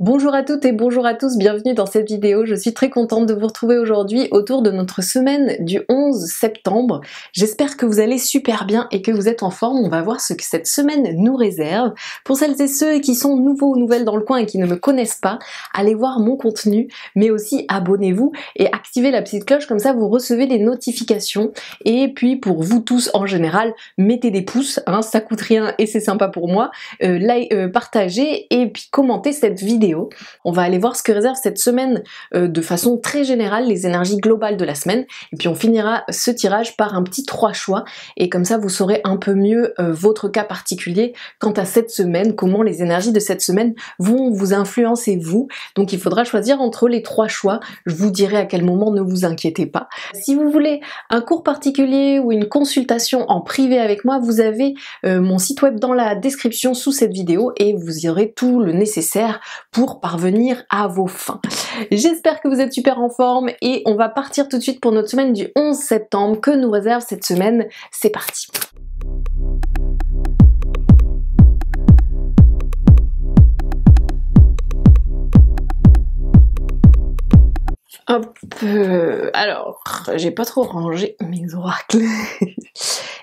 Bonjour à toutes et bonjour à tous, bienvenue dans cette vidéo. Je suis très contente de vous retrouver aujourd'hui autour de notre semaine du 11 septembre. J'espère que vous allez super bien et que vous êtes en forme. On va voir ce que cette semaine nous réserve. Pour celles et ceux qui sont nouveaux ou nouvelles dans le coin et qui ne me connaissent pas, allez voir mon contenu, mais aussi abonnez-vous et activez la petite cloche, comme ça vous recevez des notifications. Et puis pour vous tous en général, mettez des pouces, hein, ça coûte rien et c'est sympa pour moi. Euh, euh, partagez et puis commentez cette vidéo on va aller voir ce que réserve cette semaine euh, de façon très générale, les énergies globales de la semaine. Et puis on finira ce tirage par un petit trois choix. Et comme ça, vous saurez un peu mieux euh, votre cas particulier quant à cette semaine, comment les énergies de cette semaine vont vous influencer vous. Donc il faudra choisir entre les trois choix. Je vous dirai à quel moment, ne vous inquiétez pas. Si vous voulez un cours particulier ou une consultation en privé avec moi, vous avez euh, mon site web dans la description sous cette vidéo et vous y aurez tout le nécessaire pour parvenir à vos fins. J'espère que vous êtes super en forme et on va partir tout de suite pour notre semaine du 11 septembre. Que nous réserve cette semaine C'est parti Hop, euh, alors, j'ai pas trop rangé mes oracles.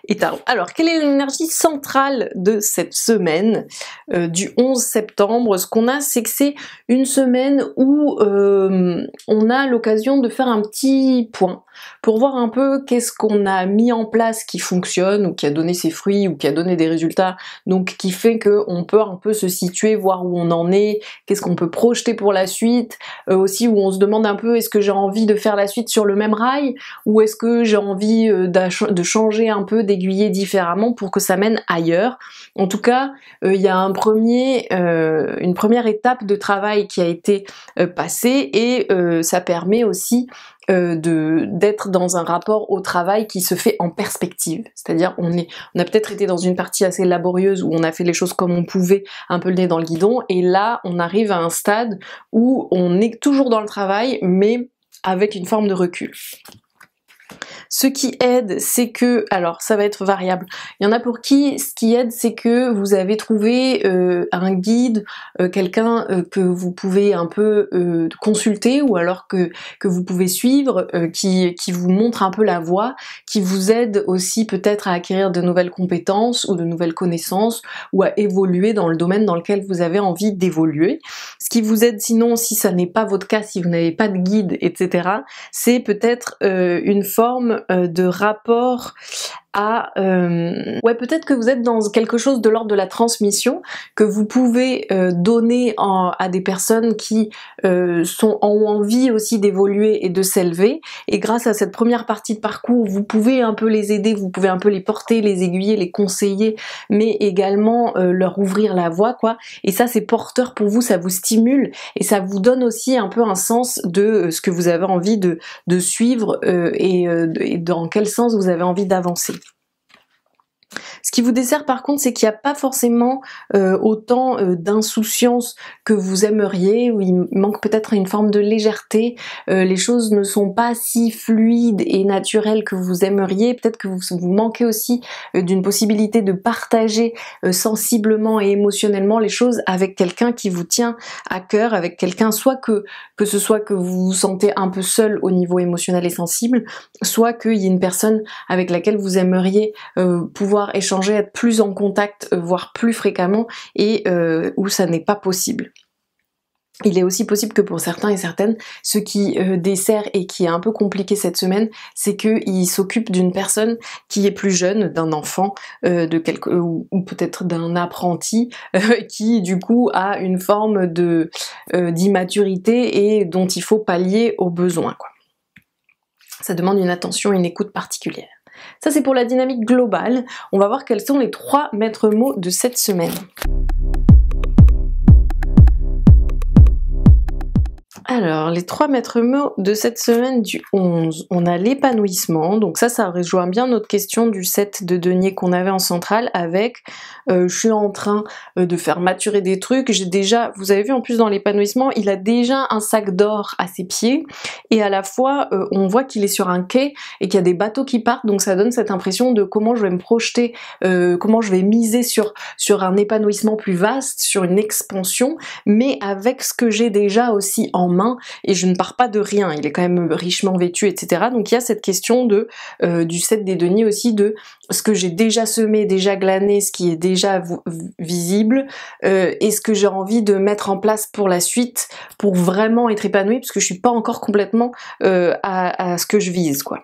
Alors, quelle est l'énergie centrale de cette semaine euh, du 11 septembre Ce qu'on a, c'est que c'est une semaine où euh, on a l'occasion de faire un petit point pour voir un peu qu'est-ce qu'on a mis en place qui fonctionne ou qui a donné ses fruits ou qui a donné des résultats, donc qui fait qu'on peut un peu se situer, voir où on en est, qu'est-ce qu'on peut projeter pour la suite, euh, aussi où on se demande un peu est-ce que j'ai envie de faire la suite sur le même rail ou est-ce que j'ai envie euh, de changer un peu, d'aiguiller différemment pour que ça mène ailleurs. En tout cas, euh, il y a une première étape de travail qui a été passée et ça permet aussi euh, de d'être dans un rapport au travail qui se fait en perspective. C'est-à-dire on est on a peut-être été dans une partie assez laborieuse où on a fait les choses comme on pouvait, un peu le nez dans le guidon, et là on arrive à un stade où on est toujours dans le travail, mais avec une forme de recul. Ce qui aide, c'est que, alors ça va être variable, il y en a pour qui ce qui aide, c'est que vous avez trouvé euh, un guide, euh, quelqu'un euh, que vous pouvez un peu consulter ou alors que, que vous pouvez suivre, qui, qui vous montre un peu la voie, qui vous aide aussi peut-être à acquérir de nouvelles compétences ou de nouvelles connaissances ou à évoluer dans le domaine dans lequel vous avez envie d'évoluer. Ce qui vous aide sinon, si ça n'est pas votre cas, si vous n'avez pas de guide, etc., c'est peut-être une forme euh, de rapport euh, ouais, peut-être que vous êtes dans quelque chose de l'ordre de la transmission que vous pouvez euh, donner à des personnes qui euh, sont, en envie aussi d'évoluer et de s'élever. Et grâce à cette première partie de parcours, vous pouvez un peu les aider, vous pouvez un peu les porter, les aiguiller, les conseiller, mais également leur ouvrir la voie, quoi. Et ça, c'est porteur pour vous, ça vous stimule et ça vous donne aussi un peu un sens de ce que vous avez envie de, de suivre et dans quel sens vous avez envie d'avancer. Ce qui vous dessert par contre, c'est qu'il n'y a pas forcément euh, autant euh, d'insouciance que vous aimeriez, ou il manque peut-être une forme de légèreté, euh, les choses ne sont pas si fluides et naturelles que vous aimeriez, peut-être que vous, manquez aussi d'une possibilité de partager sensiblement et émotionnellement les choses avec quelqu'un qui vous tient à cœur, avec quelqu'un, soit que ce soit que vous vous sentez un peu seul au niveau émotionnel et sensible, soit qu'il y ait une personne avec laquelle vous aimeriez pouvoir échanger, être plus en contact, euh, voire plus fréquemment, et euh, où ça n'est pas possible. Il est aussi possible que pour certains et certaines, ce qui euh, dessert et qui est un peu compliqué cette semaine, c'est qu'ils s'occupent d'une personne qui est plus jeune, d'un enfant, de ou, peut-être d'un apprenti, qui du coup a une forme de d'immaturité et dont il faut pallier aux besoins. Ça demande une attention, une écoute particulière. Ça c'est pour la dynamique globale. On va voir quels sont les trois maîtres mots de cette semaine. Alors, les trois maîtres mots de cette semaine du 11, on a l'épanouissement. Donc ça, ça rejoint bien notre question du set de deniers qu'on avait en centrale avec euh, je suis en train euh, de faire maturer des trucs. J'ai déjà, vous avez vu en plus dans l'épanouissement, il a déjà un sac d'or à ses pieds et à la fois euh, on voit qu'il est sur un quai et qu'il y a des bateaux qui partent. Donc ça donne cette impression de comment je vais me projeter, comment je vais miser sur, sur un épanouissement plus vaste, sur une expansion, mais avec ce que j'ai déjà aussi en main et je ne pars pas de rien. Il est quand même richement vêtu, etc. Donc il y a cette question de euh, du set des deniers aussi de ce que j'ai déjà semé, déjà glané, ce qui est déjà visible euh, et ce que j'ai envie de mettre en place pour la suite pour vraiment être épanouie parce que je suis pas encore complètement euh, à, à ce que je vise quoi.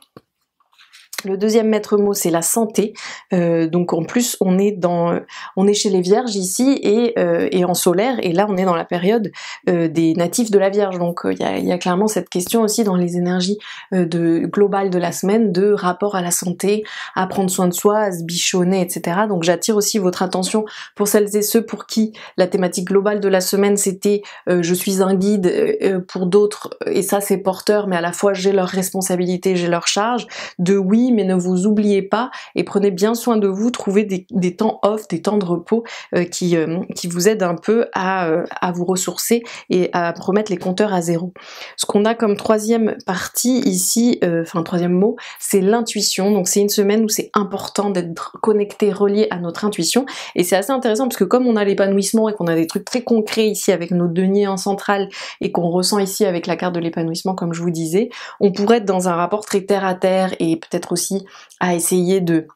Le deuxième maître mot, c'est la santé. Euh, donc en plus, on est dans, on est chez les Vierges ici et, euh, en solaire. Et là, on est dans la période euh, des natifs de la Vierge. Donc il y, a, clairement cette question aussi dans les énergies globales de la semaine de rapport à la santé, à prendre soin de soi, à se bichonner, etc. Donc j'attire aussi votre attention pour celles et ceux pour qui la thématique globale de la semaine c'était je suis un guide pour d'autres et ça c'est porteur, mais à la fois j'ai leur responsabilité, j'ai leur charge. De oui mais ne vous oubliez pas et prenez bien soin de vous, trouvez des, temps off, des temps de repos euh, qui, euh, qui, vous aident un peu à, euh, vous ressourcer et à remettre les compteurs à zéro. Ce qu'on a comme troisième partie ici, enfin troisième mot, c'est l'intuition. Donc c'est une semaine où c'est important d'être connecté, relié à notre intuition. Et c'est assez intéressant parce que comme on a l'épanouissement et qu'on a des trucs très concrets ici avec nos deniers en centrale et qu'on ressent ici avec la carte de l'épanouissement comme je vous disais, on pourrait être dans un rapport très terre à terre et peut-être aussi à essayer de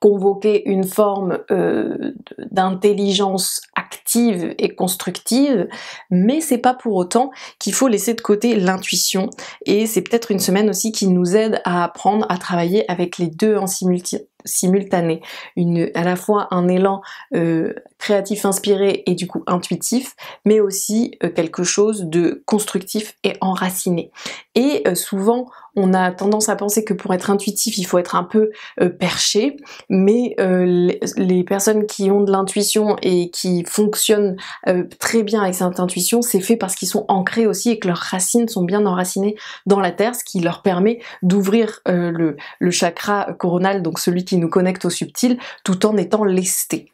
convoquer une forme euh, d'intelligence active et constructive, mais c'est pas pour autant qu'il faut laisser de côté l'intuition. Et c'est peut-être une semaine aussi qui nous aide à apprendre à travailler avec les deux en simultané simultané, à la fois un élan euh, créatif inspiré et du coup intuitif, mais aussi euh, quelque chose de constructif et enraciné. Et euh, souvent, on a tendance à penser que pour être intuitif, il faut être un peu perché, mais les, personnes qui ont de l'intuition et qui fonctionnent très bien avec cette intuition, c'est fait parce qu'ils sont ancrés aussi et que leurs racines sont bien enracinées dans la terre, ce qui leur permet d'ouvrir le, le chakra coronal, donc celui qui nous connecte au subtil tout en étant lesté.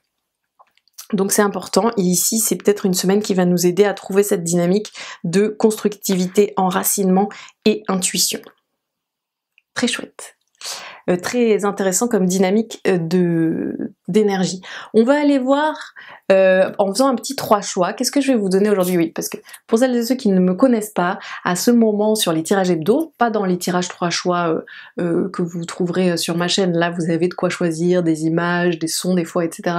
Donc c'est important et ici c'est peut-être une semaine qui va nous aider à trouver cette dynamique de constructivité, enracinement et intuition. Très chouette. Euh, très intéressant comme dynamique euh, de, d'énergie. On va aller voir euh, en faisant un petit trois choix. Qu'est-ce que je vais vous donner aujourd'hui Oui, parce que pour celles et ceux qui ne me connaissent pas, à ce moment sur les tirages hebdo, pas dans les tirages trois choix euh, euh, que vous trouverez sur ma chaîne, là vous avez de quoi choisir, des images, des sons des fois, etc.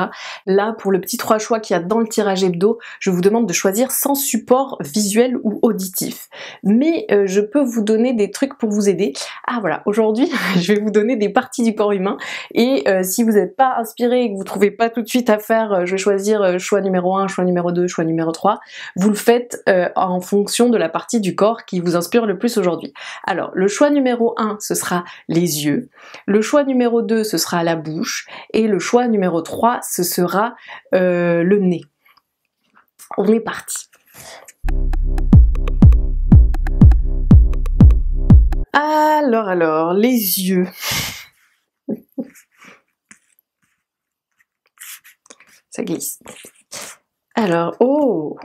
Là, pour le petit trois choix qu'il y a dans le tirage hebdo, je vous demande de choisir sans support visuel ou auditif. Mais je peux vous donner des trucs pour vous aider. Ah voilà, aujourd'hui, je vais vous donner des parties du corps humain et si vous n'êtes pas inspiré et que vous trouvez pas tout de suite à faire, euh, je vais choisir euh, choix numéro 1, choix numéro 2, choix numéro 3, vous le faites euh, en fonction de la partie du corps qui vous inspire le plus aujourd'hui. Alors, le choix numéro 1, ce sera les yeux. Le choix numéro 2, ce sera la bouche. Et le choix numéro 3, ce sera le nez. On est parti. Alors, alors, les yeux. ça glisse. Alors, oh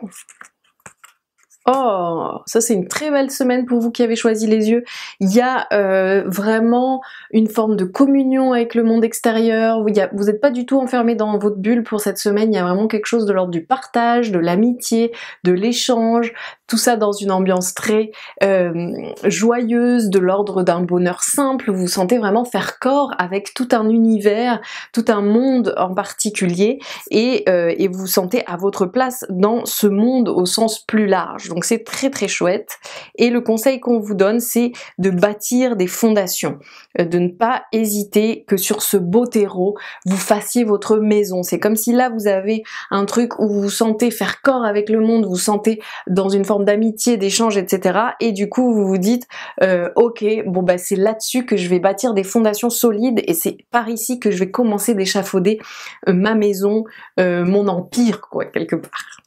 Oh, ça c'est une très belle semaine pour vous qui avez choisi les yeux. Il y a euh, vraiment une forme de communion avec le monde extérieur. vous n'êtes pas du tout enfermé dans votre bulle pour cette semaine. Il y a vraiment quelque chose de l'ordre du partage, de l'amitié, de l'échange. Tout ça dans une ambiance très euh, joyeuse, de l'ordre d'un bonheur simple. Vous sentez vraiment faire corps avec tout un univers, tout un monde en particulier, et, euh, vous vous sentez à votre place dans ce monde au sens plus large. Donc c'est très très chouette. Et le conseil qu'on vous donne, c'est de bâtir des fondations, euh, de ne pas hésiter que sur ce beau terreau, vous fassiez votre maison. C'est comme si là vous avez un truc où vous vous sentez faire corps avec le monde, vous vous sentez dans une forme d'amitié, d'échange, etc. Et du coup vous vous dites, euh, ok, bon bah c'est là-dessus que je vais bâtir des fondations solides et c'est par ici que je vais commencer d'échafauder euh, ma maison, mon empire quoi quelque part.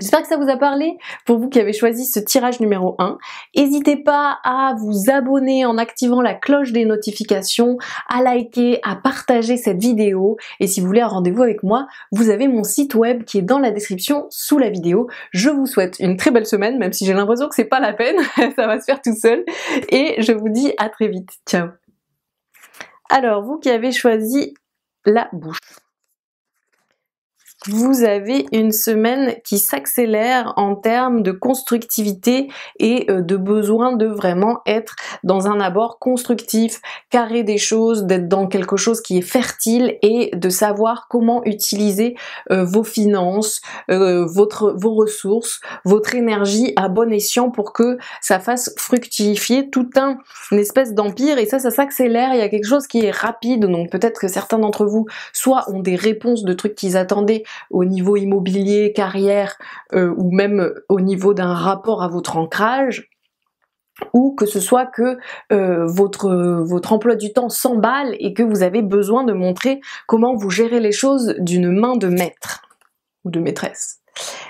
J'espère que ça vous a parlé pour vous qui avez choisi ce tirage numéro 1. N'hésitez pas à vous abonner en activant la cloche des notifications, à liker, à partager cette vidéo. Et si vous voulez un rendez-vous avec moi, vous avez mon site web qui est dans la description sous la vidéo. Je vous souhaite une très belle semaine, même si j'ai l'impression que c'est pas la peine, ça va se faire tout seul. Et je vous dis à très vite. Ciao. Alors, vous qui avez choisi la bouche vous avez une semaine qui s'accélère en termes de constructivité et euh, de besoin de vraiment être dans un abord constructif, carré des choses, d'être dans quelque chose qui est fertile et de savoir comment utiliser euh, vos finances, euh, votre, vos ressources, votre énergie à bon escient pour que ça fasse fructifier tout un espèce d'empire et ça, ça s'accélère, il y a quelque chose qui est rapide, donc peut-être que certains d'entre vous, soit ont des réponses de trucs qu'ils attendaient au niveau immobilier, carrière, euh, ou même euh, au niveau d'un rapport à votre ancrage, ou que ce soit que euh, votre emploi du temps s'emballe et que vous avez besoin de montrer comment vous gérez les choses d'une main de maître ou de maîtresse.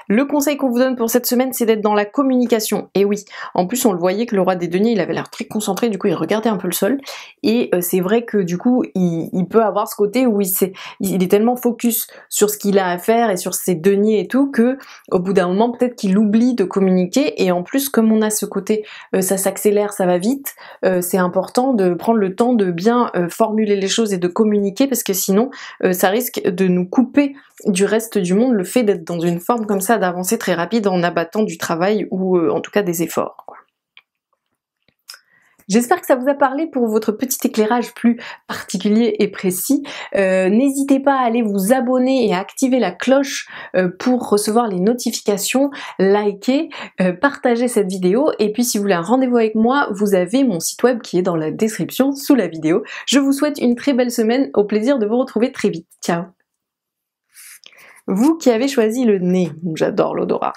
Le conseil qu'on vous donne pour cette semaine, c'est d'être dans la communication. Et oui, en plus on le voyait que le roi des deniers, il avait l'air très concentré, du coup il regardait un peu le sol. Et euh, c'est vrai que du coup, il, peut avoir ce côté où il, est, tellement focus sur ce qu'il a à faire et sur ses deniers et tout, que au bout d'un moment, peut-être qu'il oublie de communiquer. Et en plus, comme on a ce côté, euh, ça s'accélère, ça va vite, euh, c'est important de prendre le temps de bien formuler les choses et de communiquer, parce que sinon, ça risque de nous couper du reste du monde le fait d'être dans une forme comme ça d'avancer très rapide en abattant du travail ou euh, en tout cas des efforts. J'espère que ça vous a parlé pour votre petit éclairage plus particulier et précis. Euh, n'hésitez pas à aller vous abonner et à activer la cloche euh, pour recevoir les notifications, liker, partager cette vidéo et puis si vous voulez un rendez-vous avec moi, vous avez mon site web qui est dans la description sous la vidéo. Je vous souhaite une très belle semaine, au plaisir de vous retrouver très vite. Ciao vous qui avez choisi le nez, j'adore l'odorat.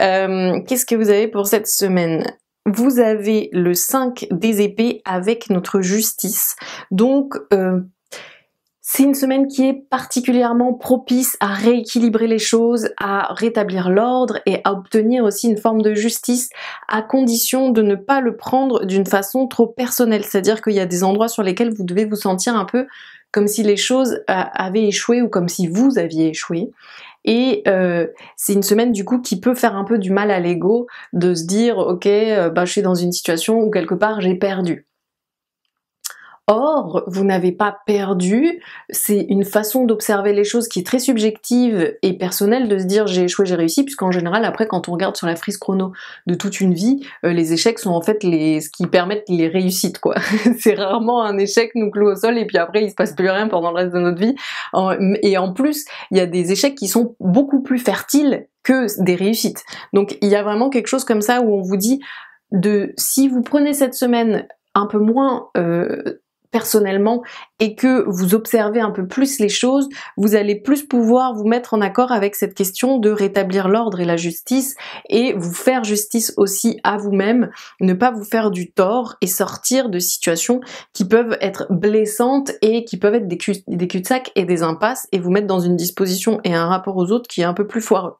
Euh, qu'est-ce que vous avez pour cette semaine vous avez le 5 des épées avec notre justice. Donc, euh, c'est une semaine qui est particulièrement propice à rééquilibrer les choses, à rétablir l'ordre et à obtenir aussi une forme de justice à condition de ne pas le prendre d'une façon trop personnelle. C'est-à-dire qu'il y a des endroits sur lesquels vous devez vous sentir un peu comme si les choses euh, avaient échoué ou comme si vous aviez échoué. Et euh, c'est une semaine du coup qui peut faire un peu du mal à l'ego de se dire ok euh, bah, je suis dans une situation où quelque part j'ai perdu. Or, vous n'avez pas perdu, c'est une façon d'observer les choses qui est très subjective et personnelle de se dire j'ai échoué, j'ai réussi, puisqu'en général, après, quand on regarde sur la frise chrono de toute une vie, euh, les échecs sont en fait les, ce qui permettent les réussites, quoi. c'est rarement un échec nous cloue au sol et puis après, il se passe plus rien pendant le reste de notre vie. Et en plus, il y a des échecs qui sont beaucoup plus fertiles que des réussites. Donc, il y a vraiment quelque chose comme ça où on vous dit de si vous prenez cette semaine un peu moins euh, personnellement et que vous observez un peu plus les choses, vous allez plus pouvoir vous mettre en accord avec cette question de rétablir l'ordre et la justice et vous faire justice aussi à vous-même, ne pas vous faire du tort et sortir de situations qui peuvent être blessantes et qui peuvent être des, cul-de-sac et des impasses et vous mettre dans une disposition et un rapport aux autres qui est un peu plus foireux.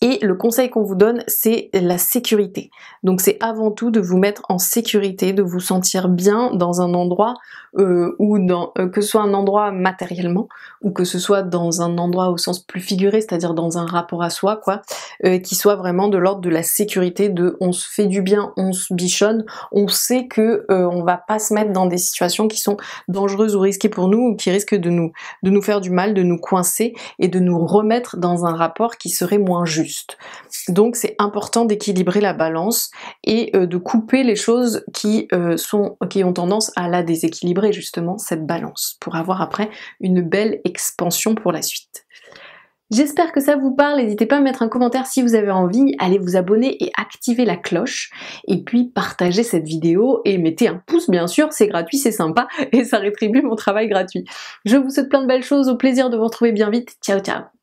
Et le conseil qu'on vous donne, c'est la sécurité. Donc c'est avant tout de vous mettre en sécurité, de vous sentir bien dans un endroit euh, ou dans euh, que ce soit un endroit matériellement ou que ce soit dans un endroit au sens plus figuré, c'est-à-dire dans un rapport à soi, quoi, euh, qui soit vraiment de l'ordre de la sécurité, de on se fait du bien, on se bichonne, on sait que euh, on va pas se mettre dans des situations qui sont dangereuses ou risquées pour nous ou qui risquent de nous de nous faire du mal, de nous coincer et de nous remettre dans un rapport qui serait moins juste. Donc c'est important d'équilibrer la balance et euh, de couper les choses qui, euh, sont, qui ont tendance à la déséquilibrer justement, cette balance, pour avoir après une belle expansion pour la suite. J'espère que ça vous parle, n'hésitez pas à mettre un commentaire si vous avez envie, allez vous abonner et activer la cloche, et puis partagez cette vidéo et mettez un pouce bien sûr, c'est gratuit, c'est sympa, et ça rétribue mon travail gratuit. Je vous souhaite plein de belles choses, au plaisir de vous retrouver bien vite, ciao ciao